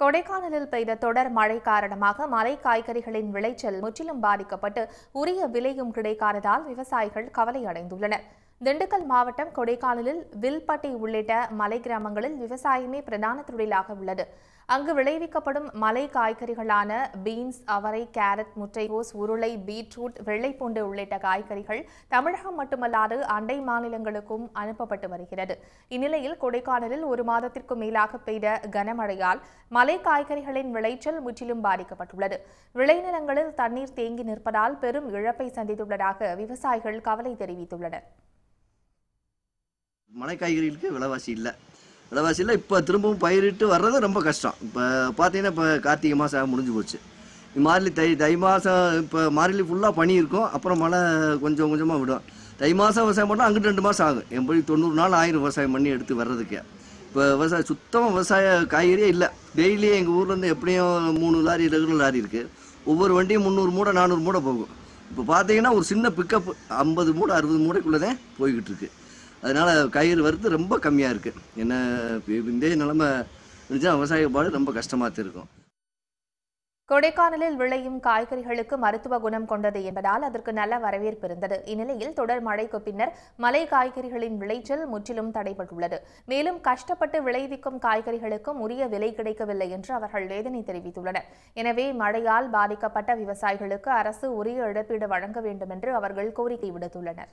கொடைக்கானலில் பெய்த தொடர் மழை காரணமாக மலை காய்கறிகளின் விளைச்சல் முற்றிலும் பாதிக்கப்பட்டு உரிய விலையும் கிடைக்காததால் விவசாயிகள் கவலை அடைந்துள்ளனர் திண்டுக்கல் மாவட்டம் கொடைக்கானலில் வில்பட்டி உள்ளிட்ட மலை கிராமங்களில் விவசாயமே பிரதான தொழிலாக உள்ளது அங்கு விளைவிக்கப்படும் மலை காய்கறிகளான பீன்ஸ் அவரை கேரட் முட்டைகோஸ் உருளை பீட்ரூட் வெள்ளைப்பூண்டு உள்ளிட்ட காய்கறிகள் தமிழகம் மட்டுமல்லாது அண்டை மாநிலங்களுக்கும் அனுப்பப்பட்டு வருகிறது இந்நிலையில் கொடைக்கானலில் ஒரு மாதத்திற்கு மேலாக பெய்த கனமழையால் மலை காய்கறிகளின் விளைச்சல் முற்றிலும் பாதிக்கப்பட்டுள்ளது விளைநிலங்களில் தண்ணீர் தேங்கி நிற்பதால் பெரும் இழப்பை சந்தித்துள்ளதாக விவசாயிகள் கவலை தெரிவித்துள்ளனர் மலை காய்கறிகளுக்கு விலைவாசி இல்லை விலைவாசி இல்லை இப்போ திரும்பவும் பயிரிட்டு வர்றது ரொம்ப கஷ்டம் இப்போ பார்த்தீங்கன்னா இப்போ கார்த்திகை மாதம் முடிஞ்சு போச்சு மாரிலி தை தை மாதம் இப்போ மாரிலி ஃபுல்லாக பனி இருக்கும் அப்புறம் மழை கொஞ்சம் கொஞ்சமாக விடும் தை மாதம் விவசாயம் பண்ணால் அங்கிட்டு ரெண்டு மாதம் ஆகும் எப்படி தொண்ணூறு நாள் ஆயிரம் விவசாயம் பண்ணி எடுத்து வர்றதுக்கு இப்போ விவசாயம் சுத்தமாக விவசாய காய்கறியே இல்லை டெய்லியும் எங்கள் ஊர்லேருந்து எப்படியும் மூணு லாரி ரெகுலர் லாரி இருக்குது ஒவ்வொரு வண்டியும் முந்நூறு மூடை நானூறு மூடை போகும் இப்போ பார்த்தீங்கன்னா ஒரு சின்ன பிக்கப் ஐம்பது மூடை அறுபது மூடைக்குள்ளே தான் போய்கிட்டு இருக்குது அதனால் காய்கறி வருது ரொம்ப கம்மியாக இருக்குது என்ன இந்த நிலமை விவசாய பாடு ரொம்ப கஷ்டமாக இருக்கும் கொடைக்கானலில் விளையும் காய்கறிகளுக்கு மருத்துவ குணம் கொண்டது என்பதால் அதற்கு நல்ல வரவேற்பு இருந்தது இந்நிலையில் தொடர் மழைக்கு பின்னர் மலை காய்கறிகளின் விளைச்சல் முற்றிலும் தடைபட்டுள்ளது மேலும் கஷ்டப்பட்டு விளைவிக்கும் காய்கறிகளுக்கும் உரிய விலை கிடைக்கவில்லை என்று அவர்கள் வேதனை தெரிவித்துள்ளனர் எனவே மழையால் பாதிக்கப்பட்ட விவசாயிகளுக்கு அரசு உரிய இழப்பீடு வழங்க வேண்டும் என்று அவர்கள் கோரிக்கை விடுத்துள்ளனர்